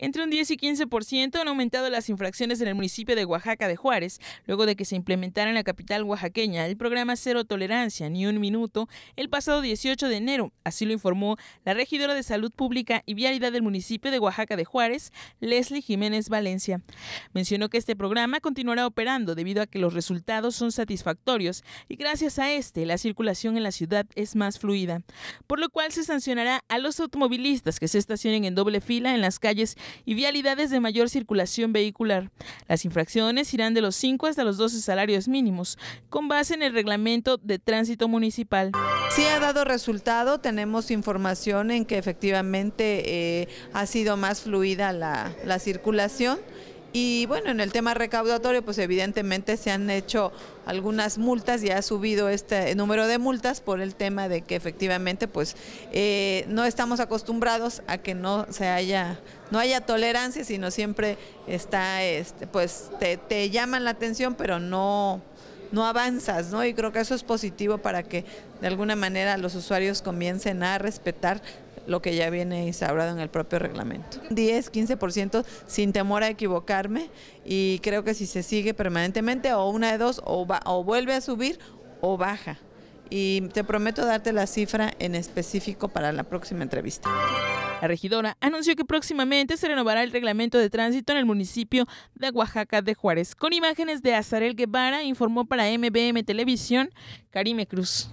Entre un 10 y 15% han aumentado las infracciones en el municipio de Oaxaca de Juárez, luego de que se implementara en la capital oaxaqueña el programa Cero Tolerancia ni un minuto el pasado 18 de enero. Así lo informó la regidora de Salud Pública y Vialidad del municipio de Oaxaca de Juárez, Leslie Jiménez Valencia. Mencionó que este programa continuará operando debido a que los resultados son satisfactorios y gracias a este la circulación en la ciudad es más fluida, por lo cual se sancionará a los automovilistas que se estacionen en doble fila en las calles y vialidades de mayor circulación vehicular. Las infracciones irán de los 5 hasta los 12 salarios mínimos, con base en el reglamento de tránsito municipal. Si ha dado resultado, tenemos información en que efectivamente eh, ha sido más fluida la, la circulación. Y bueno, en el tema recaudatorio, pues evidentemente se han hecho algunas multas, ya ha subido este número de multas por el tema de que efectivamente, pues eh, no estamos acostumbrados a que no se haya, no haya tolerancia, sino siempre está, este, pues te, llaman la atención, pero no, no avanzas, ¿no? Y creo que eso es positivo para que de alguna manera los usuarios comiencen a respetar lo que ya viene instaurado en el propio reglamento. 10, 15% sin temor a equivocarme y creo que si se sigue permanentemente o una de dos o, vuelve a subir o baja. Y te prometo darte la cifra en específico para la próxima entrevista. La regidora anunció que próximamente se renovará el reglamento de tránsito en el municipio de Oaxaca de Juárez. Con imágenes de Azarel Guevara, informó para MBM Televisión Karime Cruz.